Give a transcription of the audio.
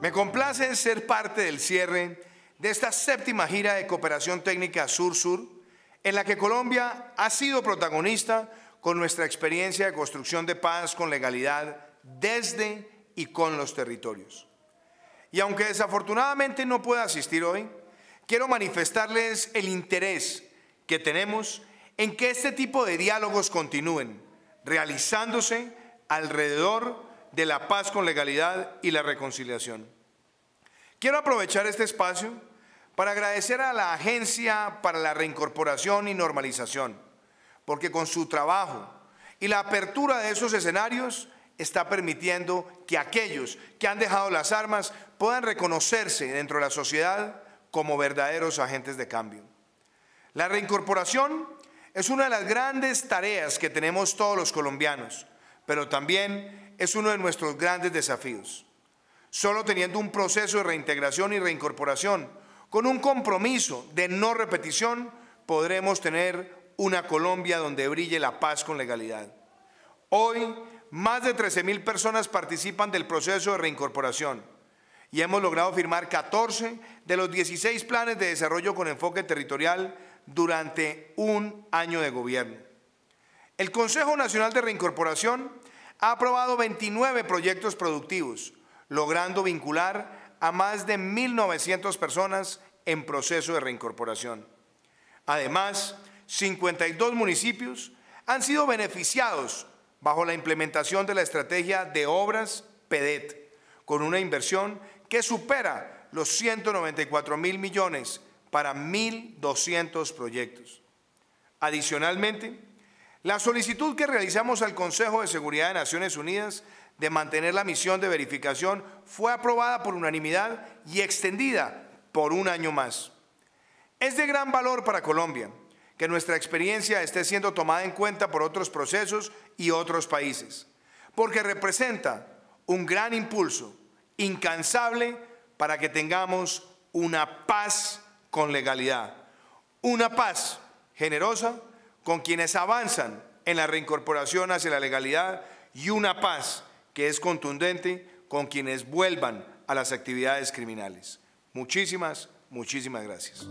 Me complace ser parte del cierre de esta séptima gira de cooperación técnica Sur-Sur, en la que Colombia ha sido protagonista con nuestra experiencia de construcción de paz con legalidad desde y con los territorios. Y aunque desafortunadamente no pueda asistir hoy, quiero manifestarles el interés que tenemos en que este tipo de diálogos continúen realizándose alrededor de la paz con legalidad y la reconciliación. Quiero aprovechar este espacio para agradecer a la Agencia para la Reincorporación y Normalización, porque con su trabajo y la apertura de esos escenarios está permitiendo que aquellos que han dejado las armas puedan reconocerse dentro de la sociedad como verdaderos agentes de cambio. La reincorporación es una de las grandes tareas que tenemos todos los colombianos, pero también es uno de nuestros grandes desafíos. Solo teniendo un proceso de reintegración y reincorporación, con un compromiso de no repetición, podremos tener una Colombia donde brille la paz con legalidad. Hoy, más de 13.000 personas participan del proceso de reincorporación y hemos logrado firmar 14 de los 16 planes de desarrollo con enfoque territorial durante un año de gobierno. El Consejo Nacional de Reincorporación ha aprobado 29 proyectos productivos, logrando vincular a más de 1.900 personas en proceso de reincorporación. Además, 52 municipios han sido beneficiados bajo la implementación de la estrategia de obras PEDET, con una inversión que supera los 194 mil millones para 1.200 proyectos. Adicionalmente, la solicitud que realizamos al Consejo de Seguridad de Naciones Unidas de mantener la misión de verificación fue aprobada por unanimidad y extendida por un año más. Es de gran valor para Colombia que nuestra experiencia esté siendo tomada en cuenta por otros procesos y otros países, porque representa un gran impulso incansable para que tengamos una paz con legalidad, una paz generosa con quienes avanzan en la reincorporación hacia la legalidad y una paz que es contundente con quienes vuelvan a las actividades criminales. Muchísimas, muchísimas gracias.